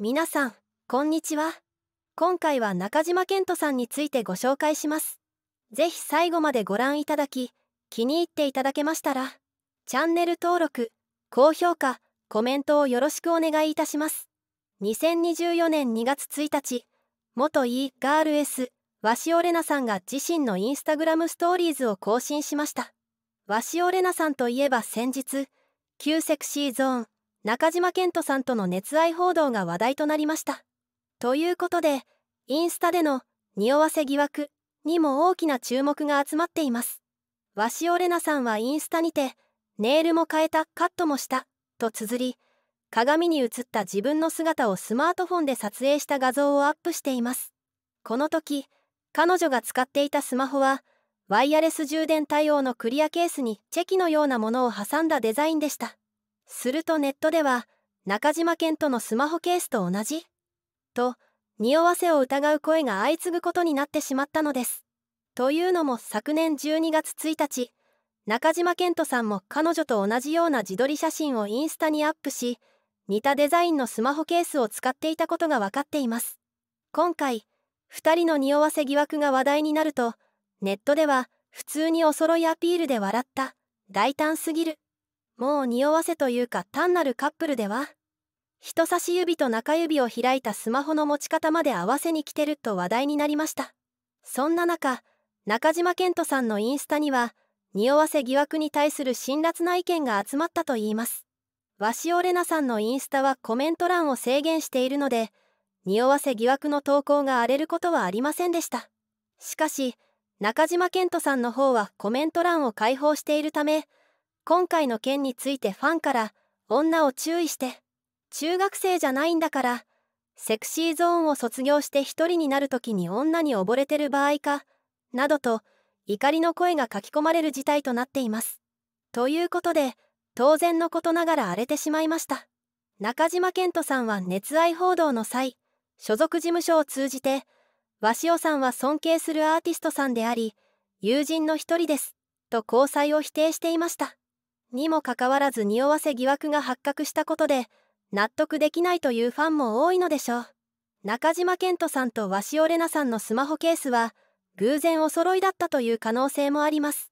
皆さんこんにちは今回は中島健人さんについてご紹介しますぜひ最後までご覧いただき気に入っていただけましたらチャンネル登録高評価コメントをよろしくお願いいたします2024年2月1日元 e ガール S 鷲尾玲奈さんが自身のインスタグラムストーリーズを更新しました鷲尾玲奈さんといえば先日旧セクシーゾーン中島健人さんとの熱愛報道が話題となりました。ということで、インスタでの匂わせ疑惑にも大きな注目が集まっています。鷲尾玲奈さんはインスタにて、ネイルも変えた、カットもした、と綴り、鏡に映った自分の姿をスマートフォンで撮影した画像をアップしています。この時、彼女が使っていたスマホは、ワイヤレス充電対応のクリアケースにチェキのようなものを挟んだデザインでした。するとネットでは中島健人のスマホケースと同じと匂わせを疑う声が相次ぐことになってしまったのです。というのも昨年12月1日中島健人さんも彼女と同じような自撮り写真をインスタにアップし似たデザインのスマホケースを使っていたことが分かっています。今回2人の匂わせ疑惑が話題になるとネットでは普通にお揃いアピールで笑った大胆すぎるもう匂わせというか単なるカップルでは人差し指と中指を開いたスマホの持ち方まで合わせに来てると話題になりましたそんな中中島健人さんのインスタには匂わせ疑惑に対する辛辣な意見が集まったといいます鷲尾玲奈さんのインスタはコメント欄を制限しているので匂わせ疑惑の投稿が荒れることはありませんでしたしかし中島健人さんの方はコメント欄を開放しているため今回の件についてファンから女を注意して中学生じゃないんだからセクシーゾーンを卒業して一人になる時に女に溺れてる場合かなどと怒りの声が書き込まれる事態となっていますということで当然のことながら荒れてしまいました中島健人さんは熱愛報道の際所属事務所を通じて鷲尾さんは尊敬するアーティストさんであり友人の一人ですと交際を否定していましたにもかかわらず匂わせ疑惑が発覚したことで納得できないというファンも多いのでしょう中島健人さんと鷲尾玲奈さんのスマホケースは偶然お揃いだったという可能性もあります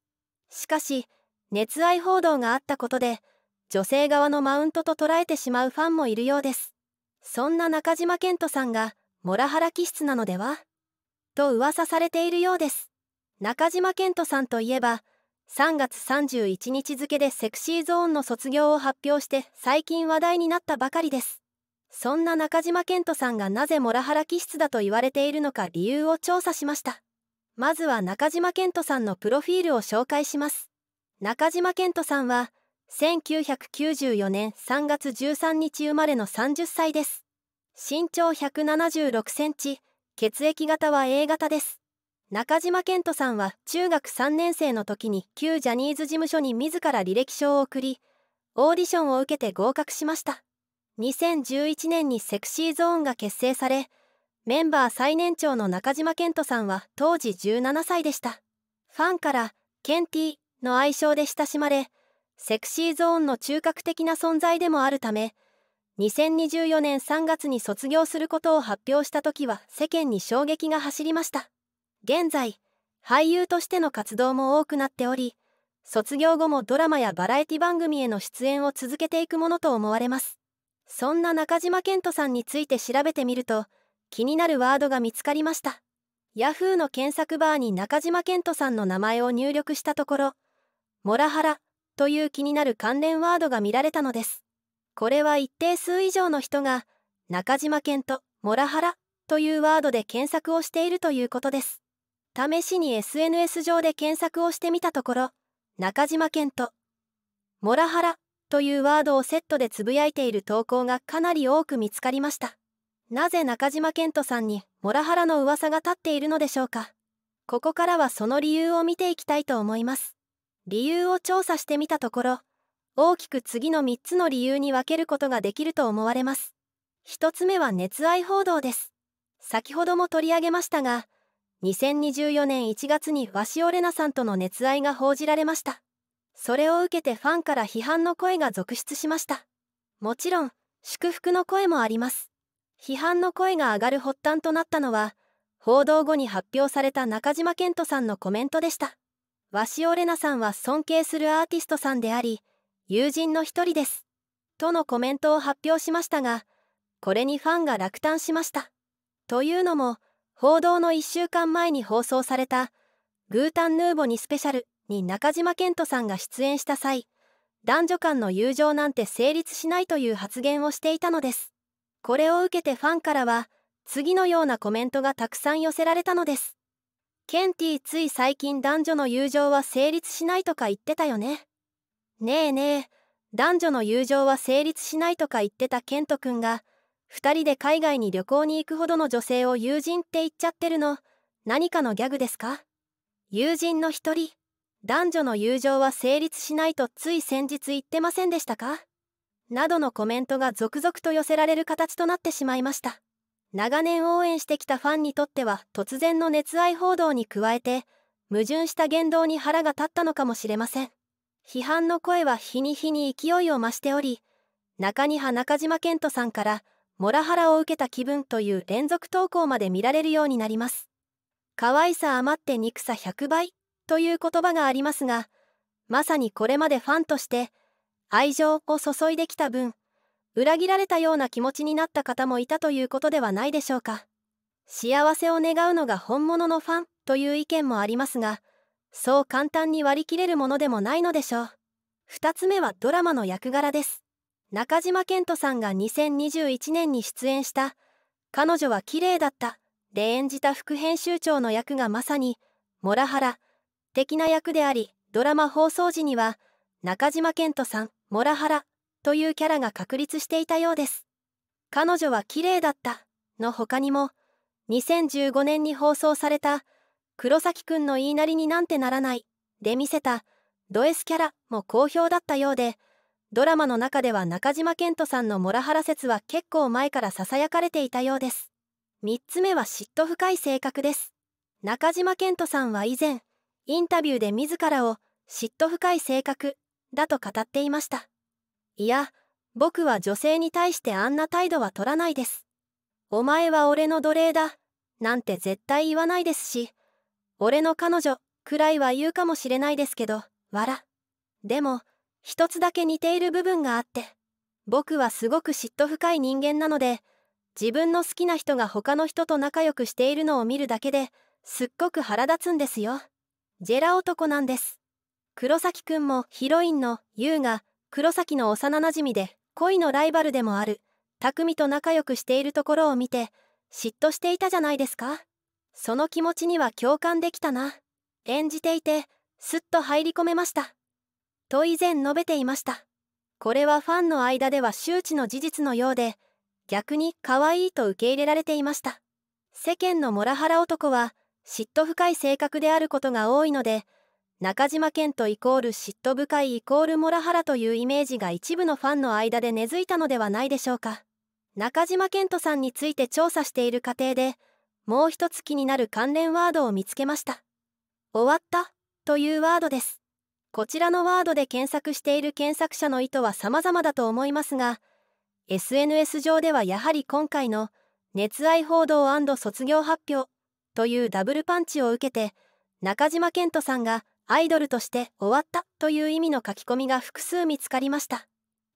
しかし熱愛報道があったことで女性側のマウントと捉えてしまうファンもいるようですそんな中島健人さんがモラハラ気質なのではと噂されているようです中島健人さんといえば3月31日付でセクシーゾーンの卒業を発表して最近話題になったばかりですそんな中島健人さんがなぜモラハラ気質だと言われているのか理由を調査しましたまずは中島健人さんのプロフィールを紹介します中島健人さんは1994年3月13日生まれの30歳です身長176センチ血液型は A 型です中島健人さんは中学3年生の時に旧ジャニーズ事務所に自ら履歴書を送りオーディションを受けて合格しました2011年にセクシーゾーンが結成されメンバー最年長の中島健人さんは当時17歳でしたファンから「ケンティ」の愛称で親しまれセクシーゾーンの中核的な存在でもあるため2024年3月に卒業することを発表した時は世間に衝撃が走りました現在俳優としての活動も多くなっており卒業後もドラマやバラエティ番組への出演を続けていくものと思われますそんな中島健人さんについて調べてみると気になるワードが見つかりましたヤフーの検索バーに中島健人さんの名前を入力したところ「モラハラ」という気になる関連ワードが見られたのですこれは一定数以上の人が中島健人モラハラというワードで検索をしているということです試しに SNS 上で検索をしてみたところ中島健と「モラハラ」というワードをセットでつぶやいている投稿がかなり多く見つかりましたなぜ中島健人さんにモラハラの噂が立っているのでしょうかここからはその理由を見ていきたいと思います理由を調査してみたところ大きく次の3つの理由に分けることができると思われます1つ目は熱愛報道です先ほども取り上げましたが2024年1月に鷲シオレナさんとの熱愛が報じられました。それを受けてファンから批判の声が続出しました。もちろん、祝福の声もあります。批判の声が上がる発端となったのは、報道後に発表された中島健人さんのコメントでした。鷲尾玲奈さんは尊敬するアーティストさんであり、友人の一人です。とのコメントを発表しましたが、これにファンが落胆しました。というのも、報道の1週間前に放送された「グータン・ヌーボにスペシャル」に中島健人さんが出演した際男女間の友情なんて成立しないという発言をしていたのですこれを受けてファンからは次のようなコメントがたくさん寄せられたのですケンティつい最近男女の友情は成立しないとか言ってたよねねえねえ男女の友情は成立しないとか言ってたケント君が「2人で海外に旅行に行くほどの女性を友人って言っちゃってるの何かのギャグですか友人の1人男女の友情は成立しないとつい先日言ってませんでしたかなどのコメントが続々と寄せられる形となってしまいました長年応援してきたファンにとっては突然の熱愛報道に加えて矛盾した言動に腹が立ったのかもしれません批判の声は日に日に勢いを増しており中には中島健人さんから「モラハラを受けた気分という連続投稿まで見られるようになります。可愛さ余って憎さ100倍という言葉がありますが、まさにこれまでファンとして愛情を注いできた分、裏切られたような気持ちになった方もいたということではないでしょうか。幸せを願うのが本物のファンという意見もありますが、そう簡単に割り切れるものでもないのでしょう。2つ目はドラマの役柄です。中島健人さんが2021年に出演した「彼女は綺麗だった」で演じた副編集長の役がまさに「モラハラ」的な役でありドラマ放送時には中島健人さん「モラハラ」というキャラが確立していたようです。彼女は綺麗だったの他にも2015年に放送された黒崎くんの言いなりになんてならないで見せたド S キャラも好評だったようでドラマの中では中島健人さんのモラハラ説は結構前から囁かれていたようです3つ目は嫉妬深い性格です中島健人さんは以前インタビューで自らを嫉妬深い性格だと語っていましたいや僕は女性に対してあんな態度は取らないですお前は俺の奴隷だなんて絶対言わないですし俺の彼女くらいは言うかもしれないですけどわらでも一つだけ似ている部分があって僕はすごく嫉妬深い人間なので自分の好きな人が他の人と仲良くしているのを見るだけですっごく腹立つんですよジェラ男なんです黒崎くんもヒロインの優が黒崎の幼なじみで恋のライバルでもある匠と仲良くしているところを見て嫉妬していたじゃないですかその気持ちには共感できたな演じていてすっと入り込めましたと以前述べていましたこれはファンの間では周知の事実のようで逆に可愛いと受け入れられていました世間のモラハラ男は嫉妬深い性格であることが多いので中島健人イコール嫉妬深いイコールモラハラというイメージが一部のファンの間で根付いたのではないでしょうか中島健人さんについて調査している過程でもう一つ気になる関連ワードを見つけました終わったというワードですこちらのワードで検索している検索者の意図は様々だと思いますが SNS 上ではやはり今回の熱愛報道卒業発表というダブルパンチを受けて中島健人さんがアイドルとして終わったという意味の書き込みが複数見つかりました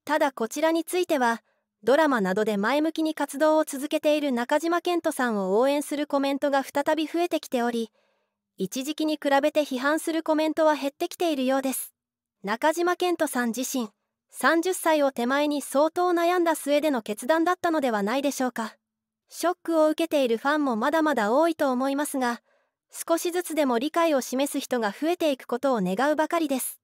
ただこちらについてはドラマなどで前向きに活動を続けている中島健人さんを応援するコメントが再び増えてきており一時期に比べて批判するコメントは減ってきているようです中島健人さん自身30歳を手前に相当悩んだ末での決断だったのではないでしょうかショックを受けているファンもまだまだ多いと思いますが少しずつでも理解を示す人が増えていくことを願うばかりです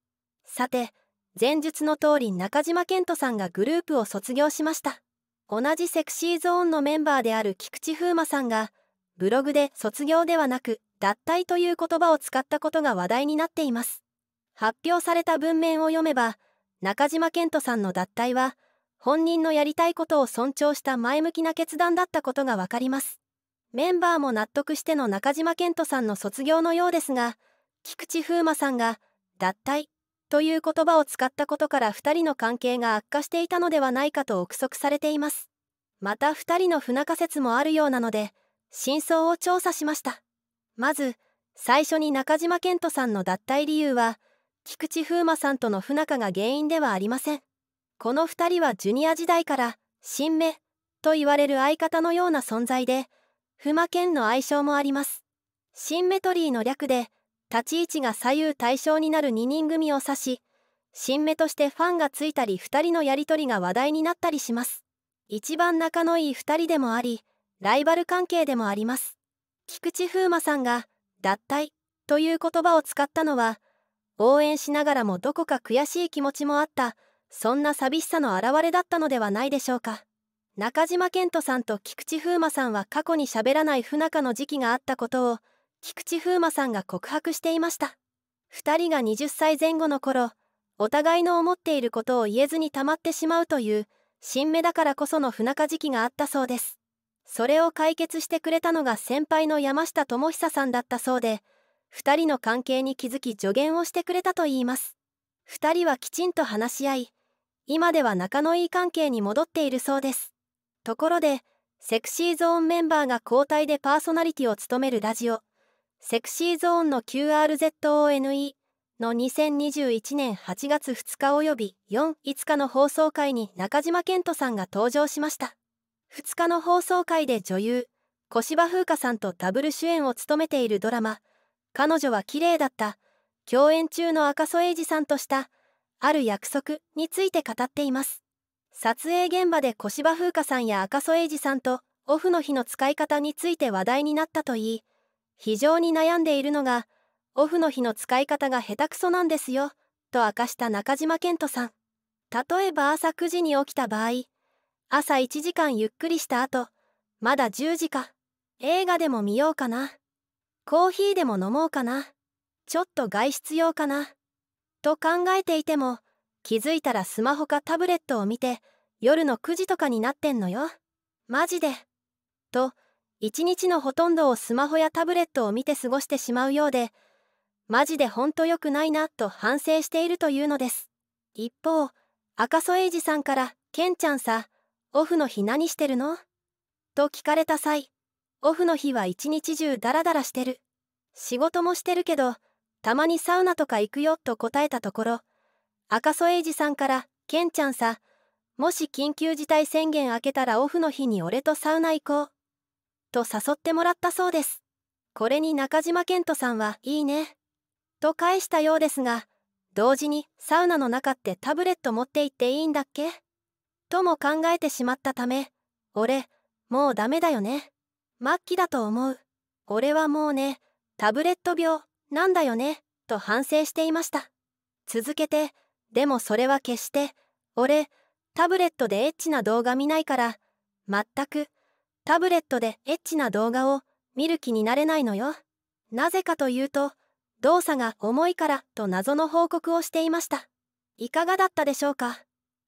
さて前述の通り中島健人さんがグループを卒業しました同じセクシーゾーンのメンバーである菊池風磨さんがブログで卒業ではなく脱退という言葉を使ったことが話題になっています発表された文面を読めば中島健人さんの脱退は本人のやりたいことを尊重した前向きな決断だったことがわかりますメンバーも納得しての中島健人さんの卒業のようですが菊池風磨さんが「脱退」という言葉を使ったことから2人の関係が悪化していたのではないかと憶測されていますまた2人の不仲説もあるようなので真相を調査しましたまず最初に中島健人さんの脱退理由は菊池風磨さんとの不仲が原因ではありませんこの2人はジュニア時代から新芽と言われる相方のような存在で風磨健の愛称もありますシンメトリーの略で立ち位置が左右対称になる2人組を指し新芽としてファンがついたり2人のやり取りが話題になったりします一番仲のいい2人でもありライバル関係でもあります菊池風磨さんが「脱退」という言葉を使ったのは応援しながらもどこか悔しい気持ちもあったそんな寂しさの表れだったのではないでしょうか中島健人さんと菊池風磨さんは過去に喋らない不仲の時期があったことを菊池風磨さんが告白していました2人が20歳前後の頃お互いの思っていることを言えずにたまってしまうという新芽だからこその不仲時期があったそうですそれを解決してくれたのが先輩の山下智久さんだったそうで2人の関係に気づき助言をしてくれたといいます2人はきちんと話し合い今では仲のいい関係に戻っているそうですところでセクシーゾーンメンバーが交代でパーソナリティを務めるラジオセクシーゾーンの QRZONE の2021年8月2日および45日の放送回に中島健人さんが登場しました。2日の放送回で女優小芝風花さんとダブル主演を務めているドラマ「彼女は綺麗だった」共演中の赤楚衛二さんとしたある約束について語っています撮影現場で小芝風花さんや赤楚衛二さんとオフの日の使い方について話題になったといい非常に悩んでいるのがオフの日の使い方が下手くそなんですよと明かした中島健人さん例えば朝9時に起きた場合朝1時間ゆっくりした後まだ10時か映画でも見ようかなコーヒーでも飲もうかなちょっと外出用かなと考えていても気づいたらスマホかタブレットを見て夜の9時とかになってんのよマジでと一日のほとんどをスマホやタブレットを見て過ごしてしまうようでマジでほんと良くないなと反省しているというのです一方赤楚衛二さんから「ケンちゃんさオフの日何してるのと聞かれた際、オフの日は一日中ダラダラしてる。仕事もしてるけど、たまにサウナとか行くよと答えたところ、赤楚衛二さんから、ケンちゃんさ、もし緊急事態宣言明けたらオフの日に俺とサウナ行こう。と誘ってもらったそうです。これに中島健人さんは、いいね。と返したようですが、同時にサウナの中ってタブレット持って行っていいんだっけとも考えてしまったため俺もうダメだよね末期だと思う俺はもうねタブレット病なんだよねと反省していました続けてでもそれは決して俺タブレットでエッチな動画見ないから全くタブレットでエッチな動画を見る気になれないのよなぜかというと動作が重いからと謎の報告をしていましたいかがだったでしょうか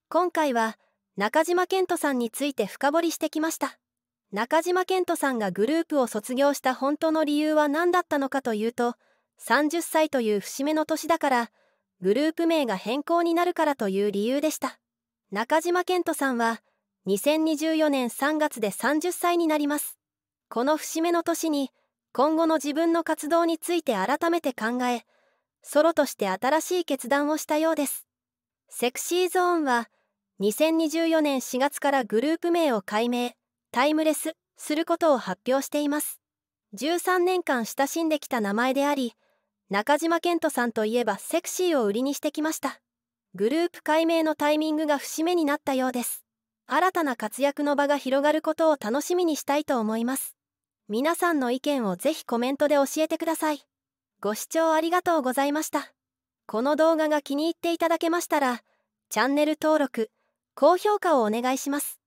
今回は中島健人さんについて深掘りしてきました中島健人さんがグループを卒業した本当の理由は何だったのかというと30歳という節目の年だからグループ名が変更になるからという理由でした中島健人さんは2024年3月で30歳になりますこの節目の年に今後の自分の活動について改めて考えソロとして新しい決断をしたようですセクシーゾーンは2024年4月からグループ名を改名タイムレスすることを発表しています13年間親しんできた名前であり中島健人さんといえばセクシーを売りにしてきましたグループ改名のタイミングが節目になったようです新たな活躍の場が広がることを楽しみにしたいと思います皆さんの意見をぜひコメントで教えてくださいご視聴ありがとうございましたこの動画が気に入っていただけましたらチャンネル登録高評価をお願いします